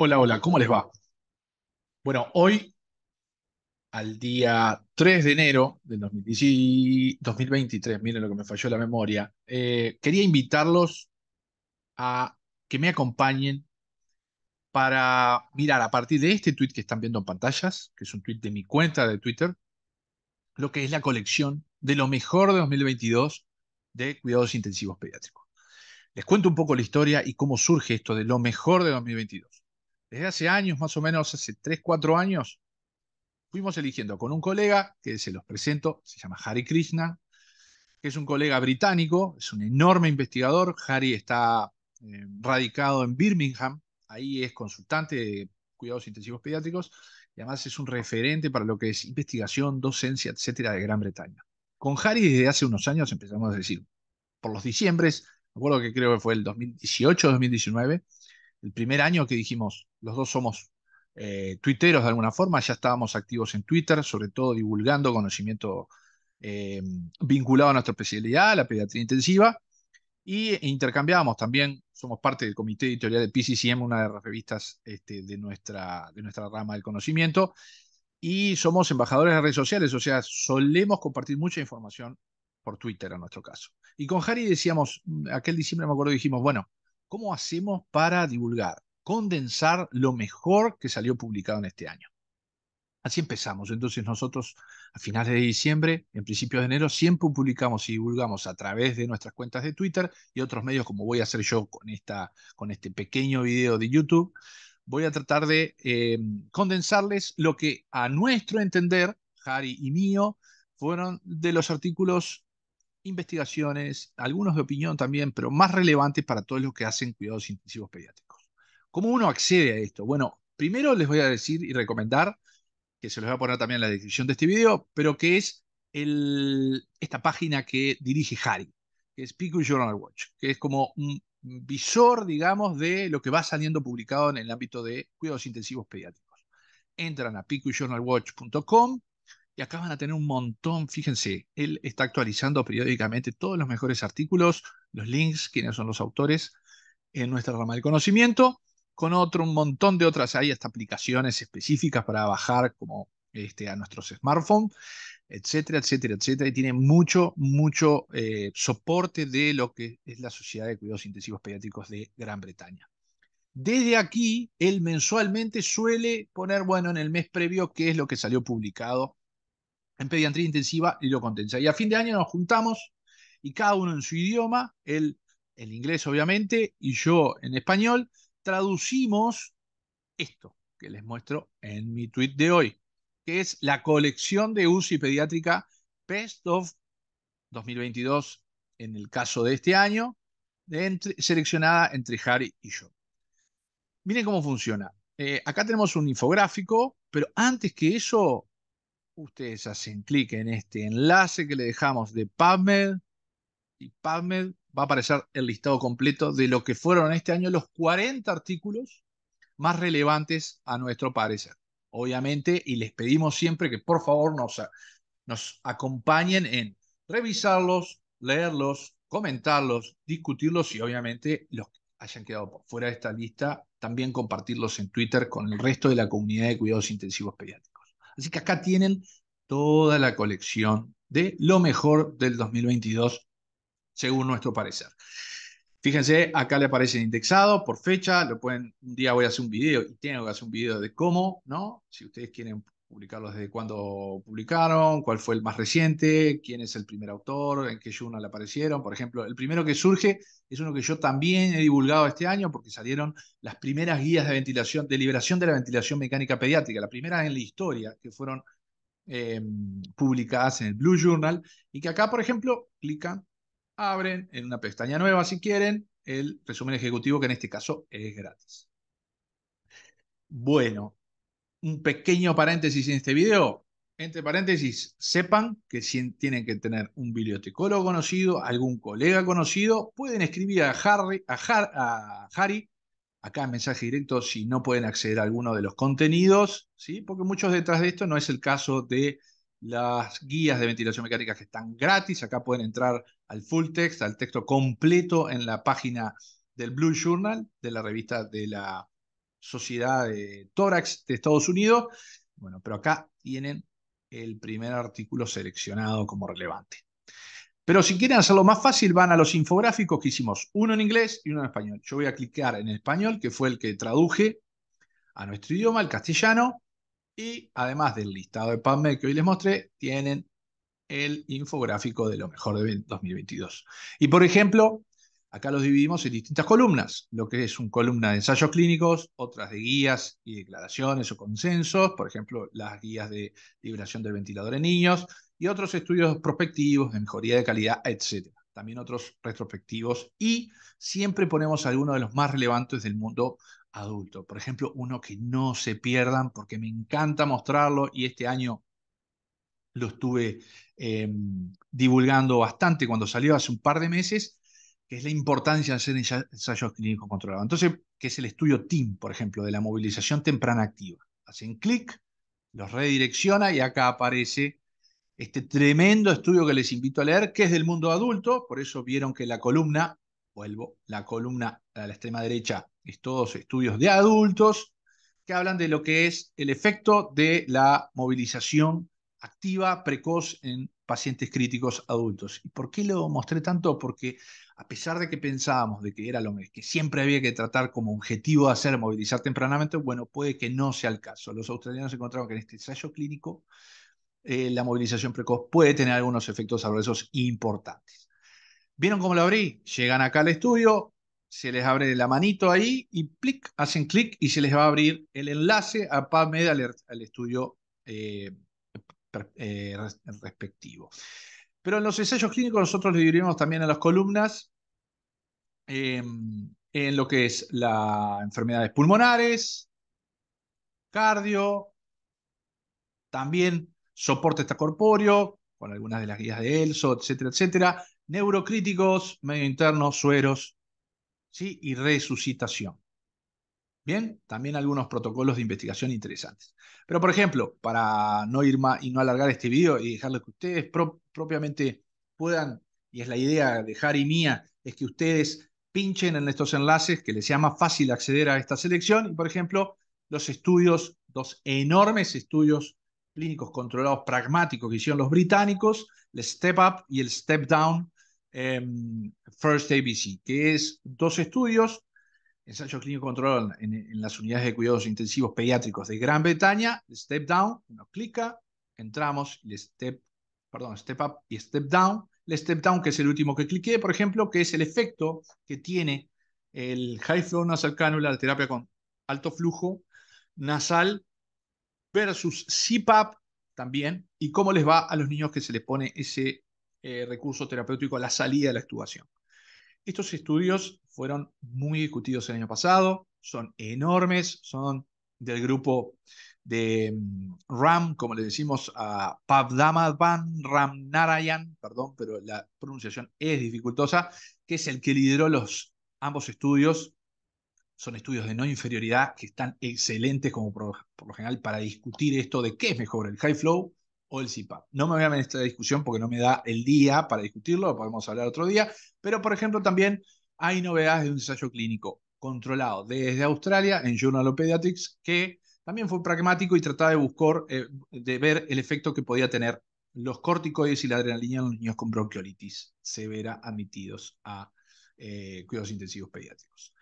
Hola, hola, ¿cómo les va? Bueno, hoy, al día 3 de enero del 2023, miren lo que me falló la memoria, eh, quería invitarlos a que me acompañen para mirar a partir de este tweet que están viendo en pantallas, que es un tweet de mi cuenta de Twitter, lo que es la colección de lo mejor de 2022 de cuidados intensivos pediátricos. Les cuento un poco la historia y cómo surge esto de lo mejor de 2022 desde hace años, más o menos hace 3, 4 años, fuimos eligiendo con un colega que se los presento, se llama Hari Krishna, que es un colega británico, es un enorme investigador. Hari está eh, radicado en Birmingham, ahí es consultante de cuidados intensivos pediátricos y además es un referente para lo que es investigación, docencia, etcétera, de Gran Bretaña. Con Harry desde hace unos años empezamos a decir, por los diciembres, me acuerdo que creo que fue el 2018 2019, el primer año que dijimos, los dos somos eh, tuiteros de alguna forma, ya estábamos activos en Twitter, sobre todo divulgando conocimiento eh, vinculado a nuestra especialidad, la pediatría intensiva, y intercambiábamos también, somos parte del comité editorial de PCCM, una de las revistas este, de, nuestra, de nuestra rama del conocimiento, y somos embajadores de redes sociales, o sea, solemos compartir mucha información por Twitter en nuestro caso. Y con Harry decíamos, mm, aquel diciembre me acuerdo, dijimos, bueno, ¿Cómo hacemos para divulgar, condensar lo mejor que salió publicado en este año? Así empezamos. Entonces nosotros a finales de diciembre, en principios de enero, siempre publicamos y divulgamos a través de nuestras cuentas de Twitter y otros medios, como voy a hacer yo con, esta, con este pequeño video de YouTube. Voy a tratar de em, condensarles lo que a nuestro entender, Harry y mío, fueron de los artículos investigaciones, algunos de opinión también, pero más relevantes para todos los que hacen cuidados intensivos pediátricos. ¿Cómo uno accede a esto? Bueno, primero les voy a decir y recomendar, que se los voy a poner también en la descripción de este video, pero que es esta página que dirige Harry, que es PQ Journal Watch, que es como un visor, digamos, de lo que va saliendo publicado en el ámbito de cuidados intensivos pediátricos. Entran a pqjournalwatch.com, y acá van a tener un montón, fíjense, él está actualizando periódicamente todos los mejores artículos, los links, quiénes son los autores en nuestra rama del conocimiento, con otro, un montón de otras, hay hasta aplicaciones específicas para bajar como este, a nuestros smartphones, etcétera, etcétera, etcétera, y tiene mucho, mucho eh, soporte de lo que es la Sociedad de Cuidados Intensivos Pediátricos de Gran Bretaña. Desde aquí, él mensualmente suele poner, bueno, en el mes previo, qué es lo que salió publicado en pediatría intensiva y lo contensa. Y a fin de año nos juntamos y cada uno en su idioma, él el inglés obviamente y yo en español, traducimos esto que les muestro en mi tweet de hoy, que es la colección de UCI pediátrica Best of 2022 en el caso de este año, entre, seleccionada entre Harry y yo. Miren cómo funciona. Eh, acá tenemos un infográfico, pero antes que eso ustedes hacen clic en este enlace que le dejamos de PubMed y PubMed va a aparecer el listado completo de lo que fueron este año los 40 artículos más relevantes a nuestro parecer. Obviamente, y les pedimos siempre que por favor nos, acompañen en revisarlos, leerlos, comentarlos, discutirlos y obviamente los que hayan quedado fuera de esta lista, también compartirlos en Twitter con el resto de la comunidad de cuidados intensivos pediátricos. Así que acá tienen toda la colección de lo mejor del 2022, según nuestro parecer. Fíjense, acá le aparece indexado por fecha, lo pueden, un día voy a hacer un video y tengo que hacer un video de cómo, ¿no? Si ustedes quieren publicarlos desde cuándo publicaron, cuál fue el más reciente, quién es el primer autor, en qué journal aparecieron. Por ejemplo, el primero que surge es uno que yo también he divulgado este año porque salieron las primeras guías de ventilación, de liberación de la ventilación mecánica pediátrica, las primeras en la historia que fueron eh, publicadas en el Blue Journal y que acá, por ejemplo, clican, abren en una pestaña nueva si quieren el resumen ejecutivo que en este caso es gratis. Bueno, un pequeño paréntesis en este video. Entre paréntesis, sepan que si tienen que tener un bibliotecólogo conocido, algún colega conocido, pueden escribir a Harry, a, a Harry, acá en mensaje directo, si no pueden acceder a alguno de los contenidos, ¿sí? porque muchos detrás de esto no es el caso de las guías de ventilación mecánica que están gratis. Acá pueden entrar al full text, al texto completo en la página del Blue Journal, de la revista de la sociedad de tórax de Estados Unidos. Bueno, pero acá tienen el primer artículo seleccionado como relevante. Pero si quieren hacerlo más fácil, van a los infográficos que hicimos, uno en inglés y uno en español. Yo voy a clicar en español, que fue el que traduje a nuestro idioma, el castellano, y además del listado de PubMed que hoy les mostré, tienen el infográfico de lo mejor de 2022. Y por ejemplo, Acá los dividimos en distintas columnas, lo que es una columna de ensayos clínicos, otras de guías y declaraciones o consensos, por ejemplo, las guías de liberación del ventilador en niños, y otros estudios prospectivos de mejoría de calidad, etc. También otros retrospectivos y siempre ponemos algunos de los más relevantes del mundo adulto. Por ejemplo, uno que no se pierdan porque me encanta mostrarlo y este año lo estuve em, divulgando bastante cuando salió hace un par de meses, que es la importancia de hacer ensayos clínicos controlados. Entonces, que es el estudio TIM, por ejemplo, de la movilización temprana activa. Hacen clic, los redirecciona y acá aparece este tremendo estudio que les invito a leer, que es del mundo adulto, por eso vieron que la columna, vuelvo, la columna a la extrema derecha es todos estudios de adultos que hablan de lo que es el efecto de la movilización activa precoz en pacientes críticos adultos. ¿Y por qué lo mostré tanto? Porque a pesar de que pensábamos de que era lo que siempre había que tratar como objetivo hacer movilizar tempranamente, bueno, puede que no sea el caso. Los australianos encontraron que en este ensayo clínico eh, la movilización precoz puede tener algunos efectos adversos importantes. ¿Vieron cómo lo abrí? Llegan acá al estudio, se les abre la manito ahí y clic hacen clic y se les va a abrir el enlace a PubMed Alert, al estudio eh, eh, respectivo. Pero en los ensayos clínicos nosotros le dividimos también a las columnas, em, en lo que es las enfermedades pulmonares, cardio, también soporte extracorpóreo, con algunas de las guías de ELSO, etcétera, etcétera, neurocríticos, medio interno, sueros, ¿sí? y resucitación. Bien, también algunos protocolos de investigación interesantes. Pero, por ejemplo, para no ir más y no alargar este video y dejarles que ustedes propiamente puedan, y es la idea de Harry y mía, es que ustedes pinchen en estos enlaces que les sea más fácil acceder a esta selección. Y, por ejemplo, los estudios, dos enormes estudios clínicos controlados pragmáticos que hicieron los británicos, el Step Up y el Step Down em, First ABC, que es dos estudios Ensayo clínico controlados en, las unidades de cuidados intensivos pediátricos de Gran Bretaña, step down, uno clica, entramos, el step, perdón, step up y step down. El step down, que es el último que cliqué, por ejemplo, que es el efecto que tiene el high flow nasal cánula, la terapia con alto flujo nasal versus CPAP también, y cómo les va a los niños que se les pone ese eh, recurso terapéutico a la salida de la actuación. Estos estudios fueron muy discutidos el año pasado, son enormes, son del grupo de mm, RAM, como le decimos a Pavdamadvan Ram Narayan, perdón, pero la pronunciación es dificultosa, que es el que lideró los ambos estudios. Son estudios de no inferioridad que están excelentes, como por, lo general, para discutir esto de qué es mejor, el high flow o el CIPAP. No me voy a meter en esta discusión porque no me da el día para discutirlo, podemos hablar otro día, pero por ejemplo también hay novedades de un ensayo clínico controlado desde Australia en Journal of Pediatrics que también fue pragmático y trataba de buscar, eh, de ver el efecto que podía tener los corticoides y la adrenalina en los niños con bronquiolitis severa admitidos a eh, cuidados intensivos pediátricos.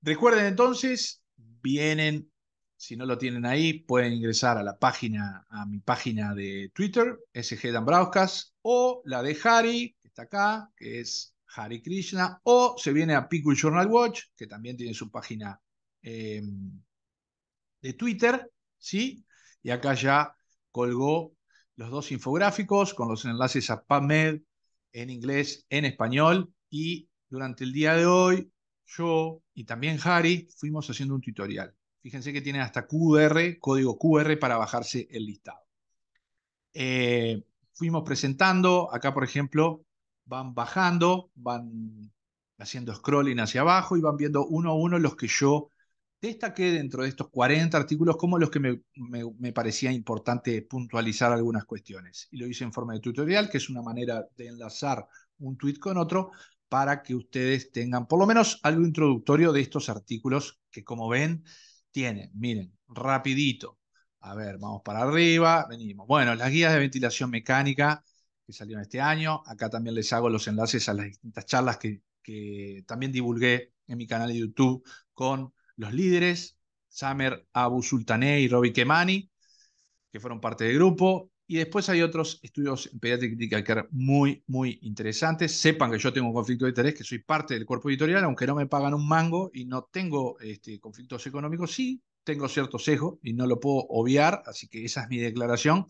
Recuerden entonces, vienen, si no lo tienen ahí, pueden ingresar a la página, a mi página de Twitter, SG Dambrauskas, o la de Harry, que está acá, que es Hare Krishna, o se viene a Pico Journal Watch, que también tiene su página em, de Twitter, ¿sí? Y acá ya colgó los dos infográficos con los enlaces a PubMed en inglés, en español, y durante el día de hoy yo y también Harry fuimos haciendo un tutorial. Fíjense que tienen hasta QR, código QR para bajarse el listado. Eh, fuimos presentando, acá por ejemplo, van bajando, van haciendo scrolling hacia abajo y van viendo uno a uno los que yo destaqué dentro de estos 40 artículos como los que me, parecía importante puntualizar algunas cuestiones. Y lo hice en forma de tutorial, que es una manera de enlazar un tweet con otro para que ustedes tengan por lo menos algo introductorio de estos artículos que como ven tienen, miren, rapidito. A ver, vamos para arriba, venimos. Bueno, las guías de ventilación mecánica, que salieron este año. Acá también les hago los enlaces a las distintas charlas que, que también divulgué en mi canal de YouTube con los líderes, Samer Abu Sultané y Robbie Kemani, que fueron parte del grupo. Y después hay otros estudios en pediatría crítica eran muy, muy interesantes. Sepan que yo tengo un conflicto de interés, que soy parte del cuerpo editorial, aunque no me pagan un mango y no tengo este, conflictos económicos, sí tengo cierto sesgo y no lo puedo obviar, así que esa es mi declaración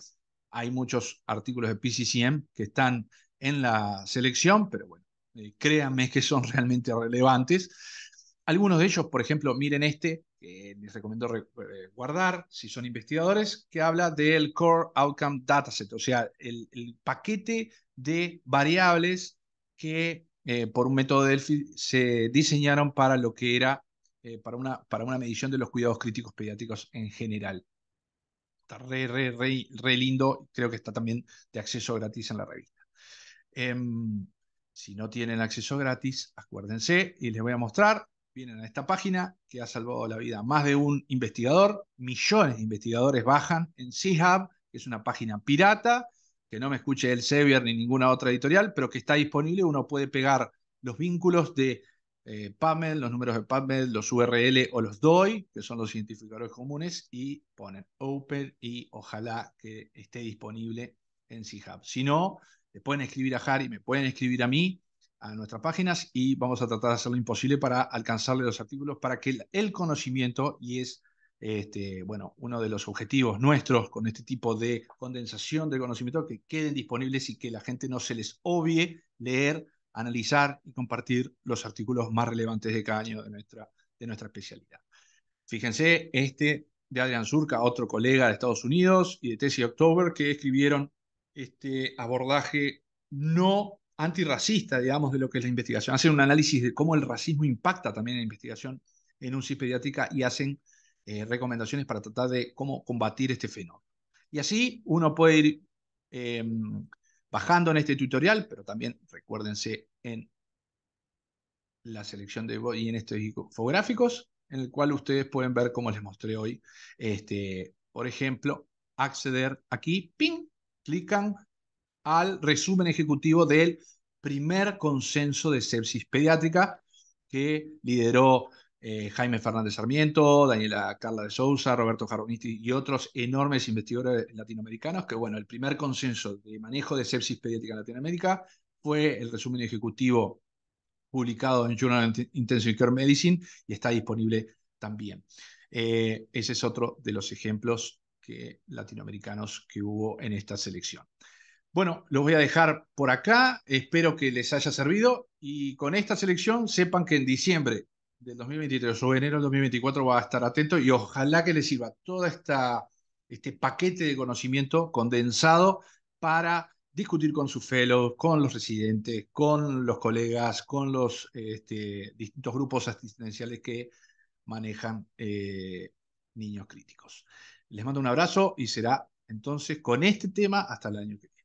hay muchos artículos de PCCM que están en la selección, pero bueno, eh, créanme que son realmente relevantes. Algunos de ellos, por ejemplo, miren este, que les recomiendo eh, guardar si son investigadores, que habla del Core Outcome Dataset, o sea, el, paquete de variables que eh, por un método de Delphi se diseñaron para lo que era, para, una, para una medición de los cuidados críticos pediátricos en general. Está re, re, re, lindo. Creo que está también de acceso gratis en la revista. Em, si no tienen acceso gratis, acuérdense y les voy a mostrar. Vienen a esta página que ha salvado la vida a más de un investigador. Millones de investigadores bajan en Hub, que es una página pirata, que no me escuche el Sevier ni ninguna otra editorial, pero que está disponible. Uno puede pegar los vínculos de eh, PAMEL, los números de PAMEL, los URL o los DOI, que son los identificadores comunes, y ponen open y ojalá que esté disponible en c Si no, le pueden escribir a Harry, me pueden escribir a mí, a nuestras páginas, y vamos a tratar de hacer lo imposible para alcanzarle los artículos para que el, conocimiento, y es este, bueno, uno de los objetivos nuestros con este tipo de condensación de conocimiento, que queden disponibles y que la gente no se les obvie leer analizar y compartir los artículos más relevantes de cada año de nuestra, de nuestra especialidad. Fíjense, este de Adrián Surca, otro colega de Estados Unidos, y de Tesis October, que escribieron este abordaje no antirracista, digamos, de lo que es la investigación. Hacen un análisis de cómo el racismo impacta también en la investigación en un CIS pediátrica y hacen eh, recomendaciones para tratar de cómo combatir este fenómeno. Y así uno puede ir em, bajando en este tutorial, pero también recuérdense en la selección de y en estos infográficos, en el cual ustedes pueden ver como les mostré hoy. Este, por ejemplo, acceder aquí, ping, clican al resumen ejecutivo del primer consenso de sepsis pediátrica que lideró eh, Jaime Fernández Sarmiento, Daniela Carla de Sousa, Roberto Jaronisti y otros enormes investigadores latinoamericanos, que bueno, el primer consenso de manejo de sepsis pediátrica en Latinoamérica fue el resumen ejecutivo publicado en Journal of Intensive Care Medicine y está disponible también. Eh, ese es otro de los ejemplos que, latinoamericanos que hubo en esta selección. Bueno, los voy a dejar por acá, espero que les haya servido y con esta selección sepan que en diciembre del 2023 o enero del 2024 va a estar atento y ojalá que le sirva todo esta, este paquete de conocimiento condensado para discutir con sus fellows, con los residentes, con los colegas, con los este, distintos grupos asistenciales que manejan eh, niños críticos. Les mando un abrazo y será entonces con este tema hasta el año que viene.